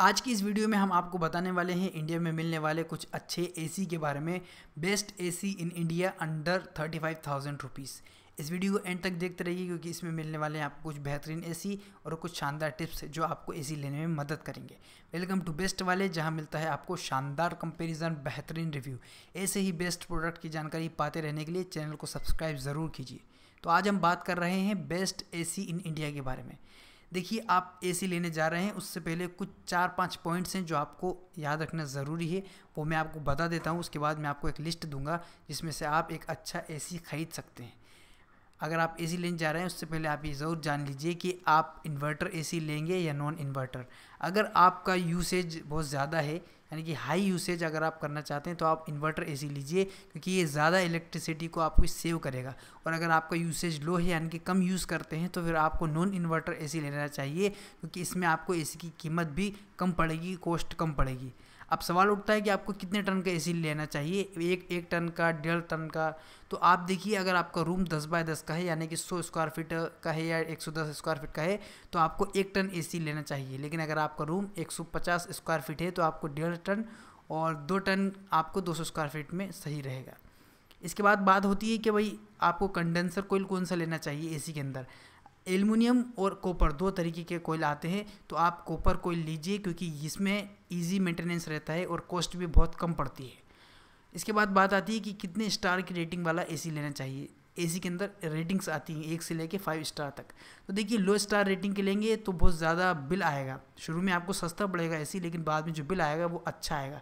आज की इस वीडियो में हम आपको बताने वाले हैं इंडिया में मिलने वाले कुछ अच्छे एसी के बारे में best AC in India under thirty five thousand rupees इस वीडियो को एंड तक देखते रहिए क्योंकि इसमें मिलने वाले हैं आपको कुछ बेहतरीन एसी और कुछ शानदार टिप्स जो आपको एसी लेने में मदद करेंगे वेलकम टू बेस्ट वाले जहां मिलता है आपको शानदार कंपैरिजन बेहतरीन रिव्यू ऐसे ही बेस्ट प्रोडक्ट की जानकारी पाते रहने के लिए चैनल को सब्सक्राइब ज़रूर कीजिए तो आज हम बात कर रहे हैं बेस्ट ए इन इंडिया के बारे में देखिए आप एसी लेने जा रहे हैं उससे पहले कुछ चार पाँच पॉइंट्स हैं जो आपको याद रखना ज़रूरी है वो मैं आपको बता देता हूँ उसके बाद मैं आपको एक लिस्ट दूंगा जिसमें से आप एक अच्छा एसी ख़रीद सकते हैं अगर आप एसी लेने जा रहे हैं उससे पहले आप ये ज़रूर जान लीजिए कि आप इन्वर्टर एसी लेंगे या नॉन इन्वर्टर अगर आपका यूसेज बहुत ज़्यादा है यानी कि हाई यूसेज अगर आप करना चाहते हैं तो आप इन्वर्टर एसी लीजिए क्योंकि ये ज़्यादा इलेक्ट्रिसिटी को आपको सेव करेगा और अगर आपका यूसेज लो है यानी कि कम यूज़ करते हैं तो फिर आपको नॉन इन्वर्टर एसी लेना चाहिए क्योंकि इसमें आपको एसी की कीमत भी कम पड़ेगी कॉस्ट कम पड़ेगी अब सवाल उठता है कि आपको कितने टन का ए लेना चाहिए एक एक टन का डेढ़ टन का तो आप देखिए अगर आपका रूम दस बाय दस का है यानी कि सौ स्क्वायर फीट का है या एक सौ दस स्क्वायर फीट का है तो आपको एक टन ए लेना चाहिए लेकिन अगर आपका रूम एक सौ पचास स्क्वायर फीट है तो आपको डेढ़ टन और दो टन आपको दो सौ स्क्वायर फीट में सही रहेगा इसके बाद बात होती है कि भाई आपको कंडेंसर कोयल कौन सा लेना चाहिए ए के अंदर एलमिनियम और कॉपर दो तरीके के कोयल आते हैं तो आप कॉपर कोयल लीजिए क्योंकि इसमें ईजी मेंटेनेंस रहता है और कॉस्ट भी बहुत कम पड़ती है इसके बाद बात आती है कि कितने स्टार की रेटिंग वाला एसी लेना चाहिए एसी के अंदर रेटिंग्स आती हैं एक से लेके फाइव स्टार तक तो देखिए लो स्टार रेटिंग के लेंगे तो बहुत ज़्यादा बिल आएगा शुरू में आपको सस्ता पड़ेगा एसी लेकिन बाद में जो बिल आएगा वो अच्छा आएगा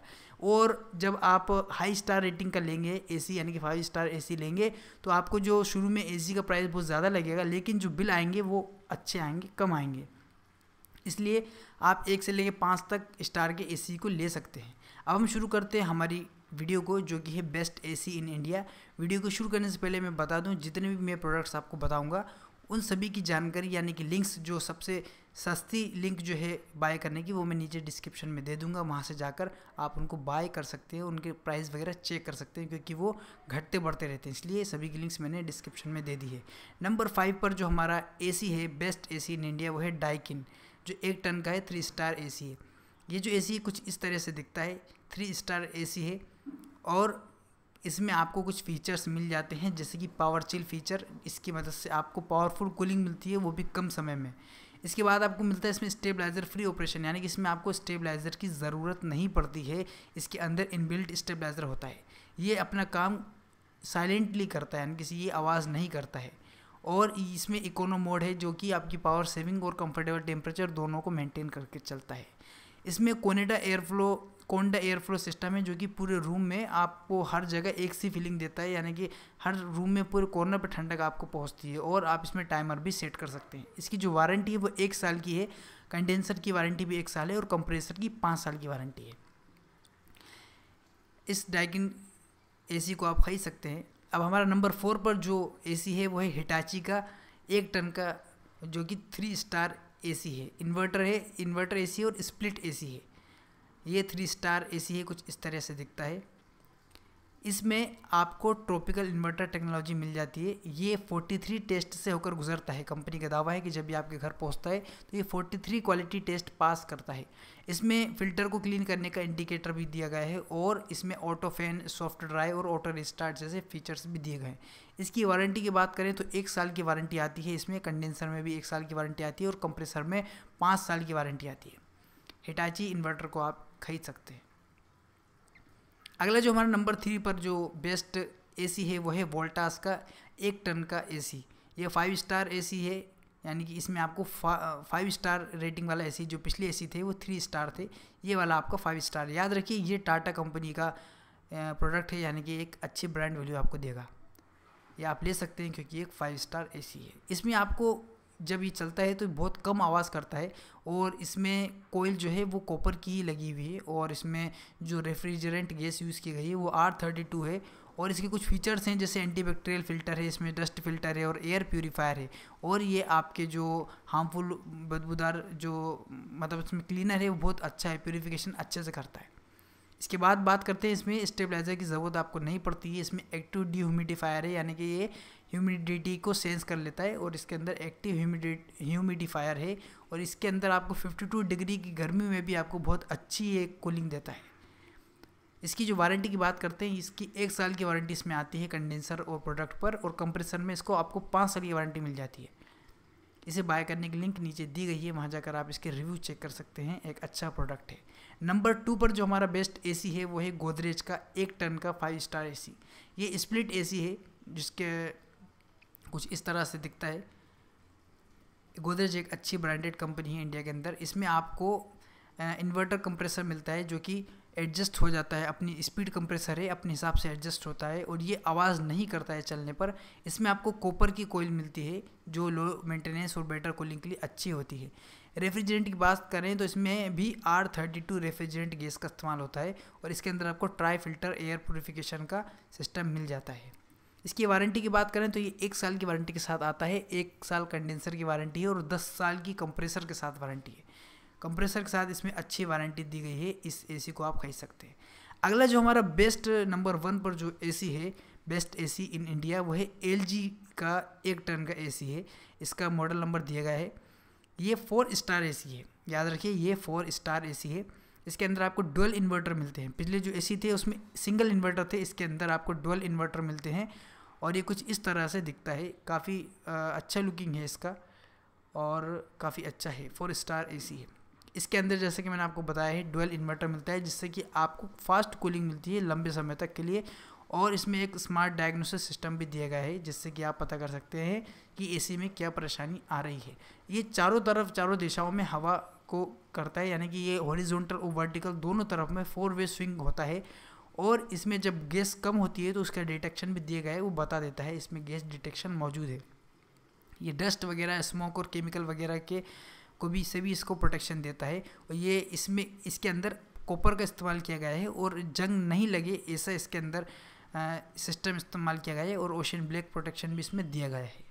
और जब आप हाई स्टार रेटिंग का लेंगे एसी यानी कि फाइव स्टार एसी लेंगे तो आपको जो शुरू में एसी का प्राइस बहुत ज़्यादा लगेगा लेकिन जो बिल आएंगे वो अच्छे आएंगे कम आएंगे इसलिए आप एक से लेकर पाँच तक स्टार के एसी को ले सकते हैं अब हम शुरू करते हैं हमारी वीडियो को जो कि है best AC in India video को शुरू करने से पहले मैं बता दूं जितने भी मैं प्रोडक्ट्स आपको बताऊंगा उन सभी की जानकारी यानी कि लिंक्स जो सबसे सस्ती लिंक जो है बाय करने की वो मैं नीचे डिस्क्रिप्शन में दे दूंगा वहाँ से जाकर आप उनको बाय कर सकते हैं उनके प्राइस वगैरह चेक कर सकते हैं क्योंकि वो घटते बढ़ते रहते हैं इसलिए सभी की लिंक्स मैंने डिस्क्रिप्शन में दे दी है नंबर फाइव पर जो हमारा ए है बेस्ट ए इन इंडिया वो है डाइकिन जो एक टन का है थ्री स्टार ए है ये जो ए कुछ इस तरह से दिखता है थ्री स्टार ए है और इसमें आपको कुछ फीचर्स मिल जाते हैं जैसे कि पावर चिल फीचर इसकी मदद से आपको पावरफुल कूलिंग मिलती है वो भी कम समय में इसके बाद आपको मिलता है इसमें स्टेबलाइज़र फ्री ऑपरेशन यानी कि इसमें आपको स्टेबलाइज़र की ज़रूरत नहीं पड़ती है इसके अंदर इनबिल्ट स्टेबलाइज़र होता है ये अपना काम साइलेंटली करता है यानी किसी ये आवाज़ नहीं करता है और इसमें इकोनो मोड है जो कि आपकी पावर सेविंग और कंफर्टेबल टेम्परेचर दोनों को मेंटेन करके चलता है इसमें Coanda air flow Coanda air flow system है जो कि पूरे रूम में आपको हर जगह एक सी फीलिंग देता है यानी कि हर रूम में पूरे कॉर्नर पर ठंडक आपको पहुंचती है और आप इसमें टाइमर भी सेट कर सकते हैं इसकी जो वारंटी है वो एक साल की है कंडेंसर की वारंटी भी एक साल है और कंप्रेसर की पाँच साल की वारंटी है इस डाइकिन ए को आप खरीद सकते हैं अब हमारा नंबर फोर पर जो ए है वो है हिटाची का एक टन का जो कि थ्री स्टार एसी है इन्वर्टर है इन्वर्टर एसी और स्प्लिट एसी है ये थ्री स्टार एसी है कुछ इस तरह से दिखता है इसमें आपको ट्रॉपिकल इन्वर्टर टेक्नोलॉजी मिल जाती है ये 43 टेस्ट से होकर गुजरता है कंपनी का दावा है कि जब भी आपके घर पहुंचता है तो ये 43 क्वालिटी टेस्ट पास करता है इसमें फ़िल्टर को क्लीन करने का इंडिकेटर भी दिया गया है और इसमें ऑटो फैन सॉफ्ट ड्राइव और ऑटो रिस्टार्ट जैसे फीचर्स भी दिए गए हैं इसकी वारंटी की बात करें तो एक साल की वारंटी आती है इसमें कंडेंसर में भी एक साल की वारंटी आती है और कंप्रेसर में पाँच साल की वारंटी आती है हिटाची इन्वर्टर को आप खरीद सकते हैं अगला जो हमारा नंबर थ्री पर जो बेस्ट एसी है वो है वोल्टास का एक टन का एसी ये फाइव स्टार एसी है यानी कि इसमें आपको फाइव स्टार रेटिंग वाला एसी जो पिछले एसी थे वो थ्री स्टार थे ये वाला आपका फाइव स्टार याद रखिए ये टाटा कंपनी का प्रोडक्ट है यानी कि एक अच्छी ब्रांड वैल्यू आपको देगा ये आप ले सकते हैं क्योंकि एक फाइव स्टार एसी है इसमें आपको जब ये चलता है तो बहुत कम आवाज़ करता है और इसमें कोयल जो है वो कॉपर की ही लगी हुई है और इसमें जो रेफ्रिजरेंट गैस यूज़ की गई है वो आर थर्टी टू है और इसके कुछ फीचर्स हैं जैसे एंटीबैक्टीरियल फ़िल्टर है इसमें डस्ट फिल्टर है और एयर प्योरीफायर है और ये आपके जो हार्मफुल बदबूदार जो मतलब इसमें क्लीनर है वो बहुत अच्छा है प्योरीफिकेशन अच्छे से करता है इसके बाद बात करते हैं इसमें स्टेबलाइज़र की ज़रूरत आपको नहीं पड़ती है इसमें एक्टिव डीह्यूमिडिफायर है यानी कि ये ह्यूमिडिटी को सेंस कर लेता है और इसके अंदर एक्टिव ह्यूमिडिफायर है और इसके अंदर आपको 52 डिग्री की गर्मी में भी आपको बहुत अच्छी एक कूलिंग देता है इसकी जो वारंटी की बात करते हैं इसकी एक साल की वारंटी इसमें आती है कंडेंसर और प्रोडक्ट पर और कंप्रेसर में इसको आपको पाँच साल की वारंटी मिल जाती है इसे बाय करने की लिंक नीचे दी गई है वहाँ जाकर आप इसके रिव्यू चेक कर सकते हैं एक अच्छा प्रोडक्ट है नंबर टू पर जो हमारा बेस्ट एसी है वो है गोदरेज का एक टन का फाइव स्टार एसी ये स्प्लिट एसी है जिसके कुछ इस तरह से दिखता है गोदरेज एक अच्छी ब्रांडेड कंपनी है इंडिया के अंदर इसमें आपको इन्वर्टर कंप्रेसर मिलता है जो कि एडजस्ट हो जाता है अपनी स्पीड कंप्रेसर है अपने हिसाब से एडजस्ट होता है और ये आवाज़ नहीं करता है चलने पर इसमें आपको कॉपर की कोयल मिलती है जो लो मेंटेनेंस और बेटर कूलिंग के लिए अच्छी होती है रेफ्रिजरेंट की बात करें तो इसमें भी R thirty two refrigerant gas का इस्तेमाल होता है और इसके अंदर आपको ट्राई फिल्टर एयर प्योरीफिकेशन का सिस्टम मिल जाता है इसकी वारंटी की बात करें तो ये एक साल की वारंटी के साथ आता है एक साल कंडेंसर की वारंटी है और दस साल की कंप्रेसर के साथ वारंटी है कंप्रेसर के साथ इसमें अच्छी वारंटी दी गई है इस एसी को आप खरीद सकते हैं अगला जो हमारा बेस्ट नंबर वन पर जो एसी है बेस्ट एसी इन इंडिया वो है एल का एक टन का एसी है इसका मॉडल नंबर दिया गया है ये फोर स्टार एसी है याद रखिए ये फोर स्टार एसी है इसके अंदर आपको डुअल इन्वर्टर मिलते हैं पिछले जो एसी थे उसमें सिंगल इन्वर्टर थे इसके अंदर आपको डुअल इन्वर्टर मिलते हैं और ये कुछ इस तरह से दिखता है काफ़ी अच्छा लुकिंग है इसका और काफ़ी अच्छा है फोर स्टार एसी है इसके अंदर जैसे कि मैंने आपको बताया है डुअल इन्वर्टर मिलता है जिससे कि आपको फास्ट कूलिंग मिलती है लंबे समय तक के लिए और इसमें एक स्मार्ट डायग्नोसिस सिस्टम भी दिया गया है जिससे कि आप पता कर सकते हैं कि एसी में क्या परेशानी आ रही है ये चारों तरफ चारों दिशाओं में हवा को करता है यानी कि ये हॉरिजॉन्टल और वर्टिकल दोनों तरफ में फोर वे स्विंग होता है और इसमें जब गैस कम होती है तो उसका डिटेक्शन भी दिया गया है वो बता देता है इसमें गैस डिटेक्शन मौजूद है ये डस्ट वगैरह स्मोक और केमिकल वगैरह के को भी से भी इसको प्रोटेक्शन देता है और ये इसमें इसके अंदर कॉपर का इस्तेमाल किया गया है और जंग नहीं लगे ऐसा इसके अंदर सिस्टम इस्तेमाल किया गया है और ओशन ब्लैक प्रोटेक्शन भी इसमें दिया गया है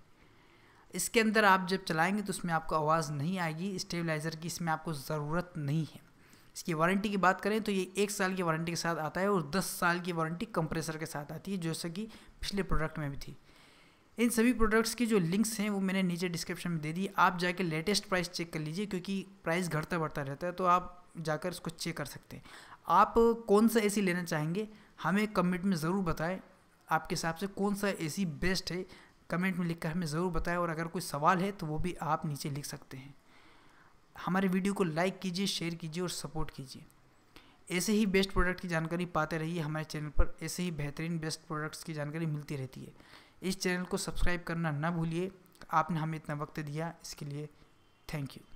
इसके अंदर आप जब चलाएंगे तो उसमें आपको आवाज़ नहीं आएगी स्टेबलाइज़र की इसमें आपको ज़रूरत नहीं है इसकी वारंटी की बात करें तो ये एक साल की वारंटी के साथ आता है और दस साल की वारंटी कंप्रेसर के साथ आती है जैसे कि पिछले प्रोडक्ट में भी थी इन सभी प्रोडक्ट्स की जो लिंक्स हैं वो मैंने नीचे डिस्क्रिप्शन में दे दी आप जाके लेटेस्ट प्राइस चेक कर लीजिए क्योंकि प्राइस घटता बढ़ता रहता है तो आप जाकर उसको चेक कर सकते हैं आप कौन सा एसी लेना चाहेंगे हमें कमेंट में ज़रूर बताएं आपके हिसाब से कौन सा एसी बेस्ट है कमेंट में लिखकर हमें ज़रूर बताएं और अगर कोई सवाल है तो वो भी आप नीचे लिख सकते हैं हमारे वीडियो को लाइक कीजिए शेयर कीजिए और सपोर्ट कीजिए ऐसे ही बेस्ट प्रोडक्ट की जानकारी पाते रहिए हमारे चैनल पर ऐसे ही बेहतरीन बेस्ट प्रोडक्ट्स की जानकारी मिलती रहती है इस चैनल को सब्सक्राइब करना ना भूलिए आपने हमें इतना वक्त दिया इसके लिए थैंक यू